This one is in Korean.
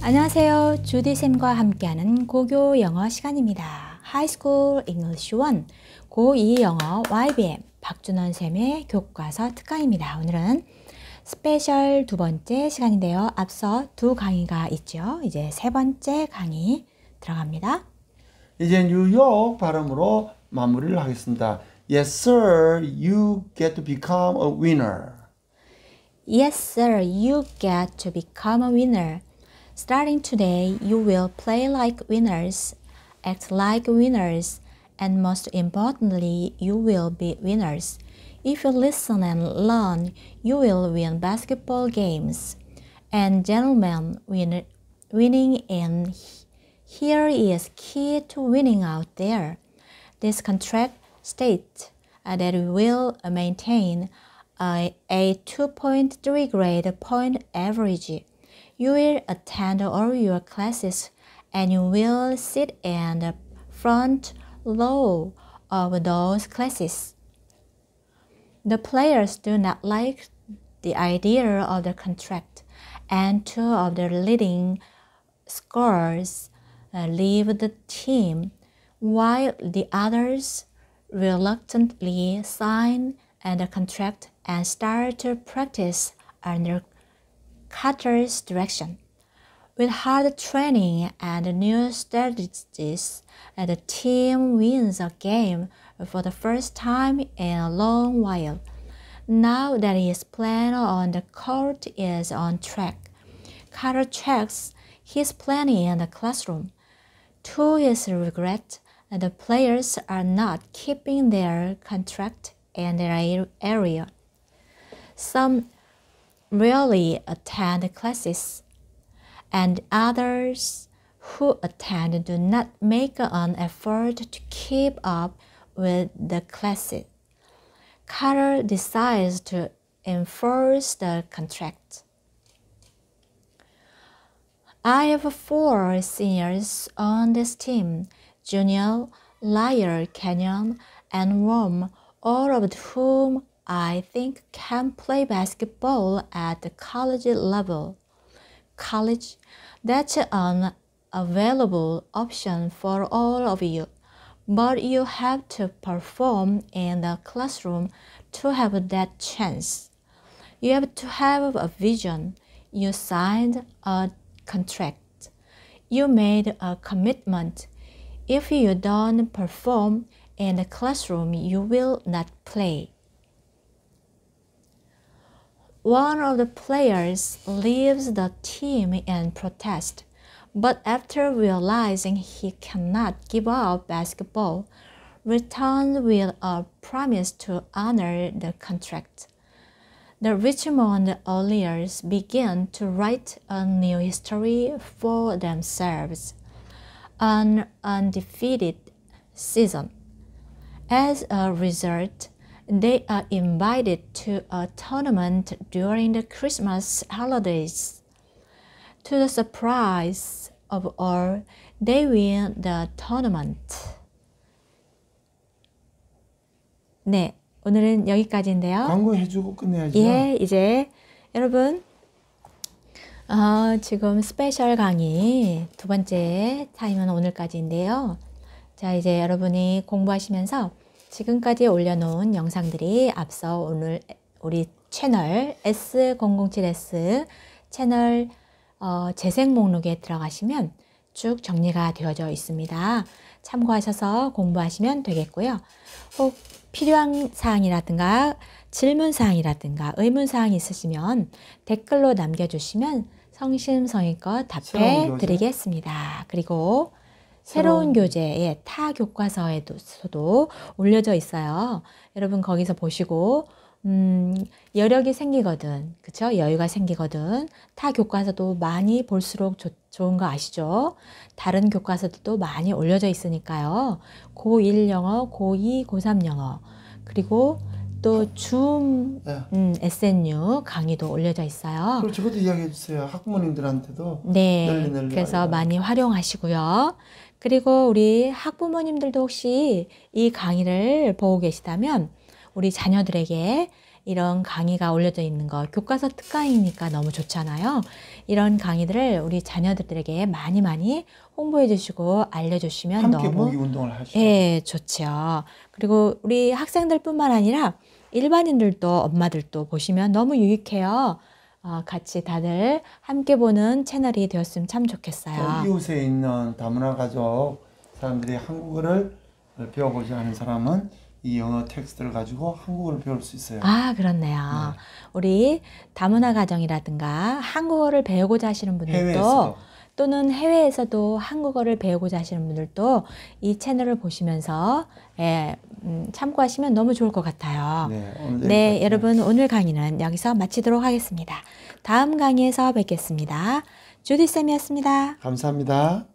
안녕하세요. 주디쌤과 함께하는 고교 영어 시간입니다. 하이스쿨 잉글리시 1 고2 영어 YBM 박준원 쌤의 교과서 특강입니다. 오늘은 스페셜 두 번째 시간인데요. 앞서 두 강의가 있죠. 이제 세 번째 강의 들어갑니다. 이제 뉴욕 발음으로 마무리를 하겠습니다. Yes, sir. You get to become a winner. Yes, sir. You get to become a winner. Starting today, you will play like winners, act like winners, and most importantly, you will be winners. If you listen and learn, you will win basketball games. And gentlemen, win, winning in here is key to winning out there. This contract states uh, that we will maintain uh, a 2.3 grade point average you will attend all your classes and you will sit in the front row of those classes. The players do not like the idea of the contract, and two of the leading scorers uh, leave the team, while the others reluctantly sign the contract and start to practice under Carter's direction. With hard training and new strategies, the team wins a game for the first time in a long while. Now that his plan on the court is on track, Carter checks his plan in the classroom. To his regret, the players are not keeping their contract in their area. Some rarely attend classes, and others who attend do not make an effort to keep up with the classes. Carter decides to enforce the contract. I have four seniors on this team, Junior, Liar, Canyon, and Rome, all of whom I think can play basketball at the college level. College, that's an available option for all of you, but you have to perform in the classroom to have that chance. You have to have a vision. You signed a contract. You made a commitment. If you don't perform in the classroom, you will not play. One of the players leaves the team and protests, but after realizing he cannot give up basketball, returns with a promise to honor the contract. The Richmond Oilers begin to write a new history for themselves, an undefeated season. As a result, They are invited to a tournament during the Christmas holidays. To the surprise of all, they win the tournament. 네, 오늘은 여기까지인데요. 광고해주고 끝내야죠. 예, 이제 여러분 어, 지금 스페셜 강의 두 번째 타임은 오늘까지인데요. 자, 이제 여러분이 공부하시면서 지금까지 올려놓은 영상들이 앞서 오늘 우리 채널 S007S 채널 어, 재생 목록에 들어가시면 쭉 정리가 되어져 있습니다. 참고하셔서 공부하시면 되겠고요. 혹 필요한 사항이라든가 질문 사항이라든가 의문 사항이 있으시면 댓글로 남겨주시면 성심성의껏 답해 드리겠습니다. 그리고 새로운 음. 교재의 타교과서에도 올려져 있어요. 여러분 거기서 보시고 음, 여력이 생기거든. 그쵸? 여유가 생기거든. 타 교과서도 많이 볼수록 조, 좋은 거 아시죠? 다른 교과서들도 많이 올려져 있으니까요. 고1 영어, 고2, 고3 영어. 그리고 또줌 네. 음, SNU 강의도 올려져 있어요. 그럼 저것도 이야기해 주세요. 학부모님들한테도. 네. 널리 널리 그래서 많이 활용하시고요. 그리고 우리 학부모님들도 혹시 이 강의를 보고 계시다면 우리 자녀들에게 이런 강의가 올려져 있는 거 교과서 특강이니까 너무 좋잖아요. 이런 강의들을 우리 자녀들에게 많이 많이 홍보해 주시고 알려 주시면 너무 보기 운동을 하시죠. 예, 좋죠. 그리고 우리 학생들뿐만 아니라 일반인들도 엄마들도 보시면 너무 유익해요. 어, 같이 다들 함께 보는 채널이 되었으면 참 좋겠어요. 이웃에 있는 다문화 가족 사람들이 한국어를 배워보지 않은 사람은 이 영어 텍스트를 가지고 한국어를 배울 수 있어요. 아, 그렇네요. 네. 우리 다문화 가정이라든가 한국어를 배우고자 하시는 분들도 또는 해외에서도 한국어를 배우고자 하시는 분들도 이 채널을 보시면서 예, 음, 참고하시면 너무 좋을 것 같아요. 네, 네 여러분 오늘 강의는 여기서 마치도록 하겠습니다. 다음 강의에서 뵙겠습니다. 주디쌤이었습니다. 감사합니다.